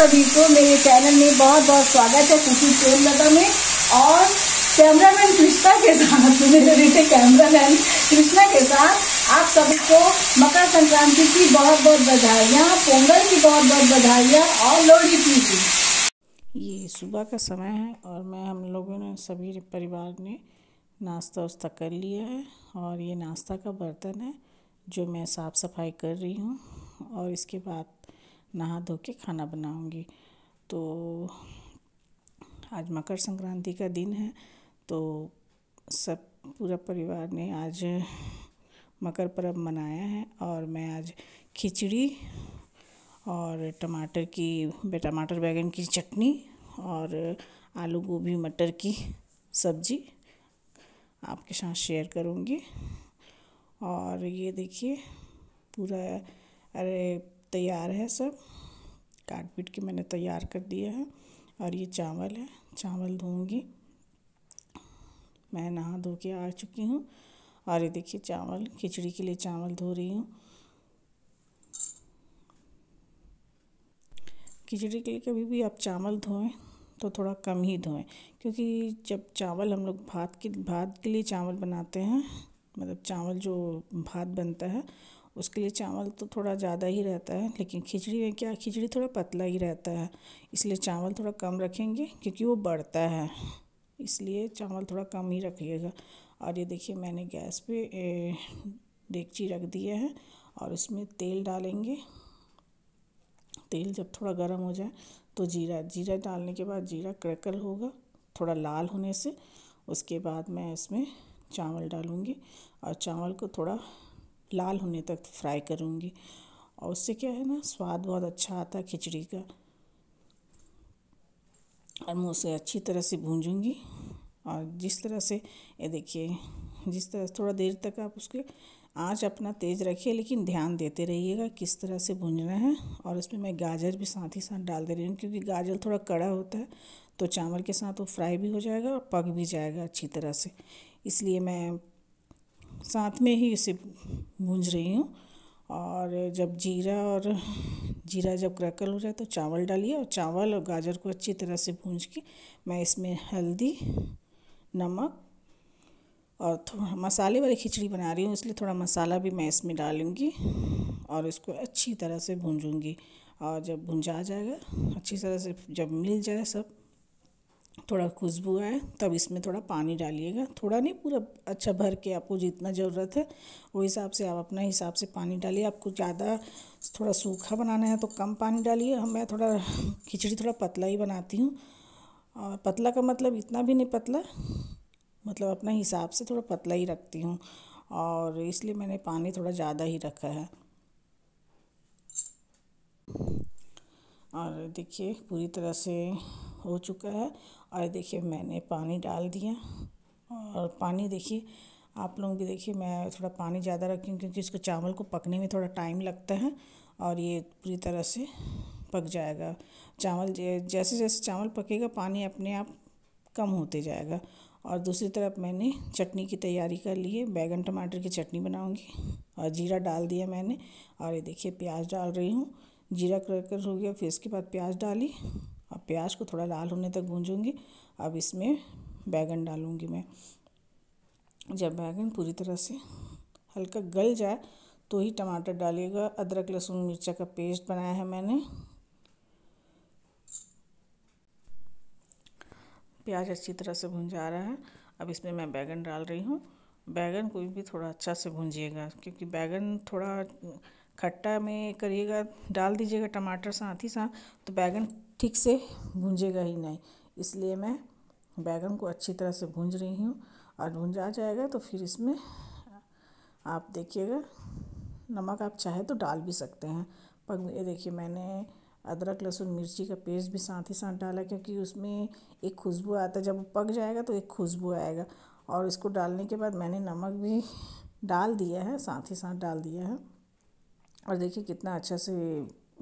सभी को मेरे चैनल में बहुत बहुत स्वागत है खुशी प्रेम लता में और कैमरा मैन कृष्णा के साथ मेरे बेटे मैन कृष्णा के साथ आप सभी को मकर संक्रांति की बहुत बहुत बधाइयाँ पोंगल की बहुत बहुत बधाइयाँ और लोहड़ी की भी ये सुबह का समय है और मैं हम लोगों ने सभी परिवार ने नाश्ता वास्ता कर लिया है और ये नाश्ता का बर्तन है जो मैं साफ़ सफाई कर रही हूँ और इसके बाद नहा धो के खाना बनाऊँगी तो आज मकर संक्रांति का दिन है तो सब पूरा परिवार ने आज मकर पर्व मनाया है और मैं आज खिचड़ी और टमाटर की टमाटर बैगन की चटनी और आलू गोभी मटर की सब्जी आपके साथ शेयर करूँगी और ये देखिए पूरा अरे तैयार है सब काट पीट के मैंने तैयार कर दिया है और ये चावल है चावल धोऊंगी मैं नहा धो के आ चुकी हूँ और ये देखिए चावल खिचड़ी के लिए चावल धो रही हूँ खिचड़ी के लिए कभी भी आप चावल धोएं तो थोड़ा कम ही धोएं क्योंकि जब चावल हम लोग भात के भात के लिए चावल बनाते हैं मतलब चावल जो भात बनता है उसके लिए चावल तो थोड़ा ज़्यादा ही रहता है लेकिन खिचड़ी में क्या खिचड़ी थोड़ा पतला ही रहता है इसलिए चावल थोड़ा कम रखेंगे क्योंकि वो बढ़ता है इसलिए चावल थोड़ा कम ही रखिएगा और ये देखिए मैंने गैस पे डेगची रख दिया है और उसमें तेल डालेंगे तेल जब थोड़ा गर्म हो जाए तो जीरा जीरा डालने के बाद जीरा क्रैकल होगा थोड़ा लाल होने से उसके बाद मैं इसमें चावल डालूँगी और चावल को थोड़ा लाल होने तक फ्राई करूँगी और उससे क्या है ना स्वाद बहुत अच्छा आता है खिचड़ी का और मैं उसे अच्छी तरह से भूंजूँगी और जिस तरह से ये देखिए जिस तरह थोड़ा देर तक आप उसके आँच अपना तेज़ रखिए लेकिन ध्यान देते रहिएगा किस तरह से भूंजना है और उसमें मैं गाजर भी साथ ही साथ डाल दे रही हूँ क्योंकि गाजर थोड़ा कड़ा होता है तो चावल के साथ वो फ्राई भी हो जाएगा और पक भी जाएगा अच्छी तरह से इसलिए मैं साथ में ही इसे भूंज रही हूँ और जब जीरा और जीरा जब क्रैकल हो जाए तो चावल डालिए और चावल और गाजर को अच्छी तरह से भूंज के मैं इसमें हल्दी नमक और थोड़ा मसाले वाली खिचड़ी बना रही हूँ इसलिए थोड़ा मसाला भी मैं इसमें डालूँगी और इसको अच्छी तरह से भूंजूँगी और जब भुंजा जाएगा अच्छी तरह से जब मिल जाए सब थोड़ा खुशबू आए तब इसमें थोड़ा पानी डालिएगा थोड़ा नहीं पूरा अच्छा भर के आपको जितना ज़रूरत है वो हिसाब से आप अपना हिसाब से पानी डालिए आपको ज़्यादा थोड़ा सूखा बनाना है तो कम पानी डालिए मैं थोड़ा खिचड़ी थोड़ा पतला ही बनाती हूँ और पतला का मतलब इतना भी नहीं पतला मतलब अपने हिसाब से थोड़ा पतला ही रखती हूँ और इसलिए मैंने पानी थोड़ा ज़्यादा ही रखा है और देखिए पूरी तरह से हो चुका है और देखिए मैंने पानी डाल दिया और पानी देखिए आप लोग भी देखिए मैं थोड़ा पानी ज़्यादा रखी हूँ क्योंकि इसको चावल को पकने में थोड़ा टाइम लगता है और ये पूरी तरह से पक जाएगा चावल जैसे जैसे चावल पकेगा पानी अपने आप कम होते जाएगा और दूसरी तरफ मैंने चटनी की तैयारी कर ली है बैगन टमाटर की चटनी बनाऊंगी और जीरा डाल दिया मैंने और ये देखिए प्याज डाल रही हूँ जीरा क्रकर हो गया फिर इसके बाद प्याज डाली प्याज को थोड़ा लाल होने तक भूंजूँगी अब इसमें बैगन डालूँगी मैं जब बैगन पूरी तरह से हल्का गल जाए तो ही टमाटर डालिएगा अदरक लहसुन मिर्चा का पेस्ट बनाया है मैंने प्याज अच्छी तरह से भुंजा रहा है अब इसमें मैं बैगन डाल रही हूँ बैगन को भी थोड़ा अच्छा से भूंजिएगा क्योंकि बैगन थोड़ा खट्टा में करिएगा डाल दीजिएगा टमाटर साथ ही साथ तो बैगन ठीक से भूंजेगा ही नहीं इसलिए मैं बैगन को अच्छी तरह से भूंज रही हूँ और भूंजा जाएगा तो फिर इसमें आप देखिएगा नमक आप चाहे तो डाल भी सकते हैं पर ये देखिए मैंने अदरक लहसुन मिर्ची का पेस्ट भी साथ ही साथ डाला क्योंकि उसमें एक खुशबू आता है जब पक जाएगा तो एक खुशबू आएगा और इसको डालने के बाद मैंने नमक भी डाल दिया है साथ ही साथ डाल दिया है और देखिए कितना अच्छा से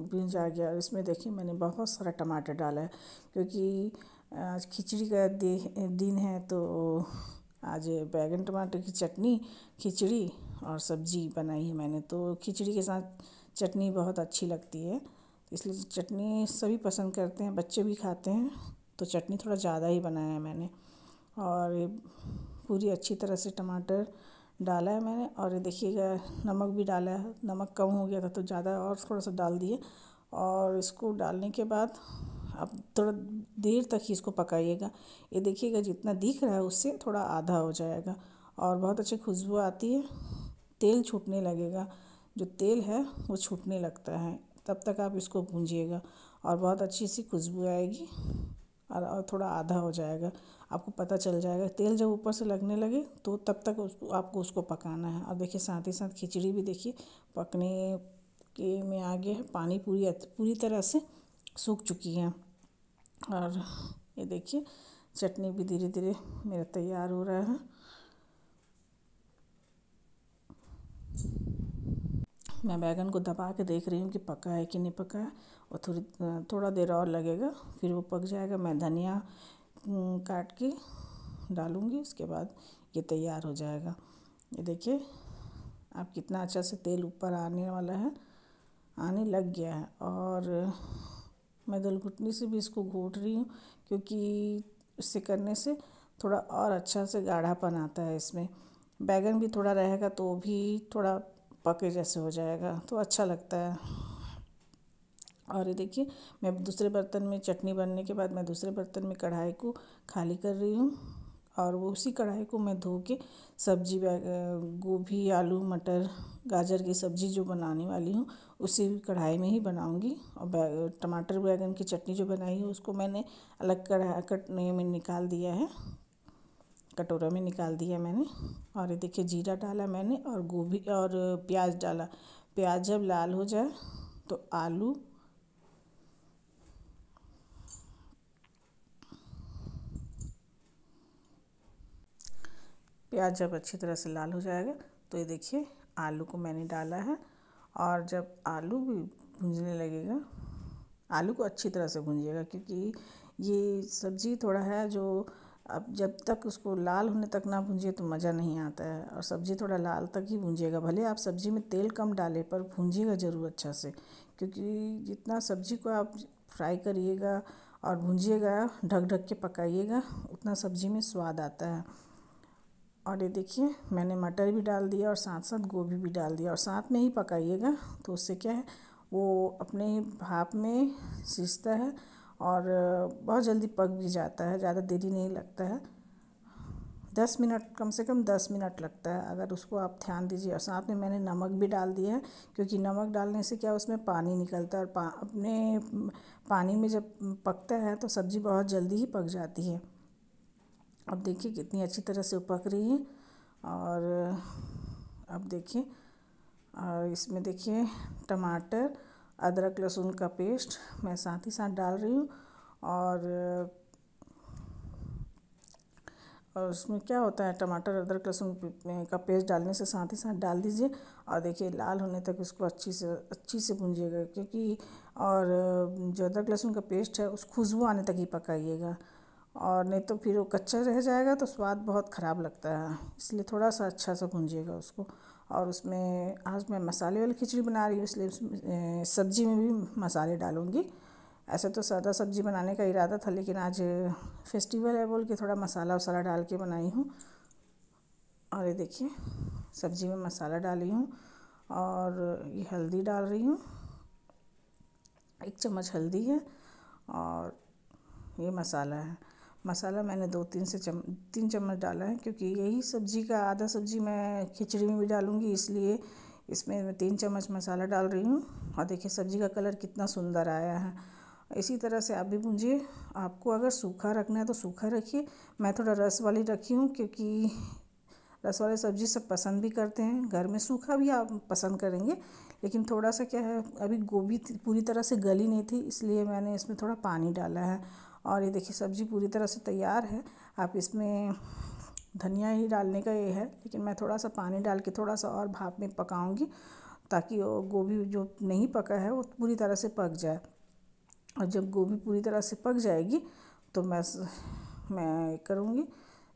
बीन्स आ गया इसमें देखिए मैंने बहुत सारा टमाटर डाला है क्योंकि आज खिचड़ी का दिन है तो आज बैगन टमाटर की चटनी खिचड़ी और सब्जी बनाई है मैंने तो खिचड़ी के साथ चटनी बहुत अच्छी लगती है इसलिए तो चटनी सभी पसंद करते हैं बच्चे भी खाते हैं तो चटनी थोड़ा ज़्यादा ही बनाया है मैंने और पूरी अच्छी तरह से टमाटर डाला है मैंने और ये देखिएगा नमक भी डाला है नमक कम हो गया था तो ज़्यादा और थोड़ा सा डाल दिए और इसको डालने के बाद अब थोड़ा देर तक ही इसको पकाइएगा ये देखिएगा जितना दिख रहा है उससे थोड़ा आधा हो जाएगा और बहुत अच्छी खुशबू आती है तेल छूटने लगेगा जो तेल है वो छूटने लगता है तब तक आप इसको भूंजिएगा और बहुत अच्छी सी खुशबू आएगी और थोड़ा आधा हो जाएगा आपको पता चल जाएगा तेल जब ऊपर से लगने लगे तो तब तक उसको आपको उसको पकाना है और देखिए साथ ही साथ खिचड़ी भी देखिए पकने के में आ गया है पानी पूरी पूरी तरह से सूख चुकी है और ये देखिए चटनी भी धीरे धीरे मेरा तैयार हो रहा है मैं बैगन को दबा के देख रही हूँ कि पका है कि नहीं पका है और थोड़ी थोड़ा देर और लगेगा फिर वो पक जाएगा मैं धनिया काट के डालूँगी उसके बाद ये तैयार हो जाएगा ये देखिए आप कितना अच्छा से तेल ऊपर आने वाला है आने लग गया है और मैं दल घुटनी से भी इसको घोट रही हूँ क्योंकि इससे करने से थोड़ा और अच्छा से गाढ़ापन आता है इसमें बैगन भी थोड़ा रहेगा तो भी थोड़ा पके जैसे हो जाएगा तो अच्छा लगता है और ये देखिए मैं दूसरे बर्तन में चटनी बनने के बाद मैं दूसरे बर्तन में कढ़ाई को खाली कर रही हूँ और वो उसी कढ़ाई को मैं धो के सब्जी गोभी आलू मटर गाजर की सब्जी जो बनाने वाली हूँ उसी कढ़ाई में ही बनाऊँगी और टमाटर बैगन की चटनी जो बनाई है उसको मैंने अलग कढ़ाई कटने में निकाल दिया है कटोरा में निकाल दिया मैंने और ये देखिए जीरा डाला मैंने और गोभी और प्याज डाला प्याज जब लाल हो जाए तो आलू प्याज जब अच्छी तरह से लाल हो जाएगा तो ये देखिए आलू को मैंने डाला है और जब आलू भी भूंजने लगेगा आलू को अच्छी तरह से भूंजिएगा क्योंकि ये सब्ज़ी थोड़ा है जो अब जब तक उसको लाल होने तक ना भूंजे तो मज़ा नहीं आता है और सब्ज़ी थोड़ा लाल तक ही भूंजेगा भले आप सब्ज़ी में तेल कम डालें पर भूंजिएगा ज़रूर अच्छा से क्योंकि जितना सब्ज़ी को आप फ्राई करिएगा और भूंजिएगा ढक ढक के पकाइएगा उतना सब्ज़ी में स्वाद आता है और ये देखिए मैंने मटर भी डाल दिया और साथ साथ गोभी भी डाल दिया और साथ में ही पकाइएगा तो उससे क्या है वो अपने भाप में सीजता है और बहुत जल्दी पक भी जाता है ज़्यादा देरी नहीं लगता है दस मिनट कम से कम दस मिनट लगता है अगर उसको आप ध्यान दीजिए और साथ में मैंने नमक भी डाल दिया है क्योंकि नमक डालने से क्या उसमें पानी निकलता है और पा, अपने पानी में जब पकता है तो सब्ज़ी बहुत जल्दी ही पक जाती है अब देखिए कितनी अच्छी तरह से पक रही है और अब देखिए और इसमें देखिए टमाटर अदरक लहसुन का पेस्ट मैं साथ ही साथ डाल रही हूँ और और उसमें क्या होता है टमाटर अदरक लहसुन का पेस्ट डालने से साथ ही साथ डाल दीजिए और देखिए लाल होने तक इसको अच्छी से अच्छी से भूंजिएगा क्योंकि और जो अदरक लहसुन का पेस्ट है उस खुशबू आने तक ही पकाइएगा और नहीं तो फिर वो कच्चा रह जाएगा तो स्वाद बहुत ख़राब लगता है इसलिए थोड़ा सा अच्छा सा भूंजिएगा उसको और उसमें आज मैं मसाले वाली खिचड़ी बना रही हूँ इसलिए सब्ज़ी में भी मसाले डालूँगी ऐसे तो सादा सब्ज़ी बनाने का इरादा था लेकिन आज फेस्टिवल है बोल के थोड़ा मसाला वसाला डाल के बनाई हूँ और ये देखिए सब्ज़ी में मसाला डाली हूँ और ये हल्दी डाल रही हूँ एक चम्मच हल्दी है और ये मसाला है मसाला मैंने दो तीन से चम तीन चम्मच डाला है क्योंकि यही सब्ज़ी का आधा सब्ज़ी मैं खिचड़ी में भी डालूँगी इसलिए इसमें मैं तीन चम्मच मसाला डाल रही हूँ और देखिए सब्ज़ी का कलर कितना सुंदर आया है इसी तरह से आप भी भूंजिए आपको अगर सूखा रखना है तो सूखा रखिए मैं थोड़ा रस वाली रखी हूँ क्योंकि रस वाली सब्ज़ी सब पसंद भी करते हैं घर में सूखा भी आप पसंद करेंगे लेकिन थोड़ा सा क्या है अभी गोभी पूरी तरह से गली नहीं थी इसलिए मैंने इसमें थोड़ा पानी डाला है और ये देखिए सब्ज़ी पूरी तरह से तैयार है आप इसमें धनिया ही डालने का ये है लेकिन मैं थोड़ा सा पानी डाल के थोड़ा सा और भाप में पकाऊंगी ताकि वो गोभी जो नहीं पका है वो पूरी तरह से पक जाए और जब गोभी पूरी तरह से पक जाएगी तो मैं मैं करूँगी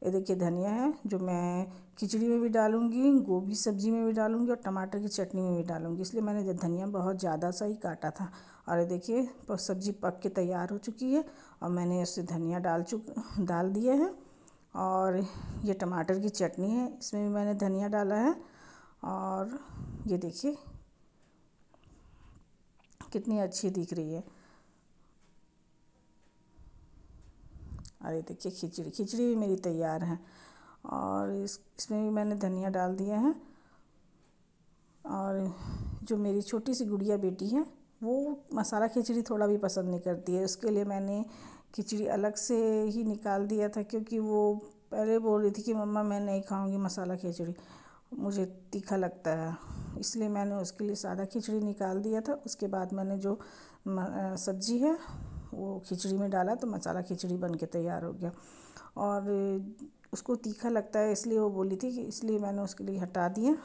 ये देखिए धनिया है जो मैं खिचड़ी में भी डालूँगी गोभी सब्जी में भी डालूंगी और टमाटर की चटनी में भी डालूँगी इसलिए मैंने धनिया बहुत ज़्यादा सा ही काटा था और ये देखिए सब्ज़ी पक के तैयार हो चुकी है और मैंने उससे धनिया डाल चुक डाल दिए हैं और ये टमाटर की चटनी है इसमें भी मैंने धनिया डाला है और ये देखिए कितनी अच्छी दिख रही है अरे देखिए खिचड़ी खिचड़ी भी मेरी तैयार है और इस इसमें भी मैंने धनिया डाल दिया है और जो मेरी छोटी सी गुड़िया बेटी है वो मसाला खिचड़ी थोड़ा भी पसंद नहीं करती है उसके लिए मैंने खिचड़ी अलग से ही निकाल दिया था क्योंकि वो पहले बोल रही थी कि मम्मा मैं नहीं खाऊंगी मसाला खिचड़ी मुझे तीखा लगता है इसलिए मैंने उसके लिए सादा खिचड़ी निकाल दिया था उसके बाद मैंने जो सब्ज़ी है वो खिचड़ी में डाला तो मसाला खिचड़ी बन के तैयार हो गया और उसको तीखा लगता है इसलिए वो बोली थी कि इसलिए मैंने उसके लिए हटा दिया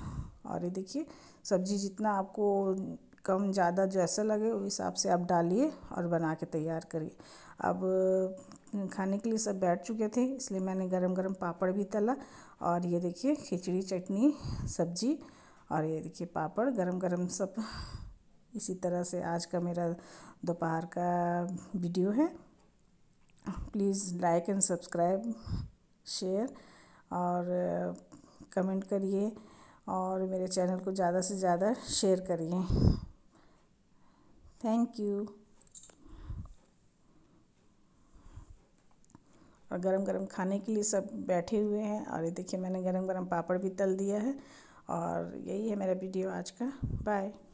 और ये देखिए सब्ज़ी जितना आपको कम ज़्यादा जैसा लगे उस हिसाब से आप डालिए और बना के तैयार करिए अब खाने के लिए सब बैठ चुके थे इसलिए मैंने गरम गरम पापड़ भी तला और ये देखिए खिचड़ी चटनी सब्जी और ये देखिए पापड़ गरम गरम सब इसी तरह से आज का मेरा दोपहर का वीडियो है please like and subscribe share और कमेंट करिए और मेरे चैनल को ज़्यादा से ज़्यादा शेयर करिए थैंक यू और गरम गरम खाने के लिए सब बैठे हुए हैं और ये देखिए मैंने गरम गरम पापड़ भी तल दिया है और यही है मेरा वीडियो आज का बाय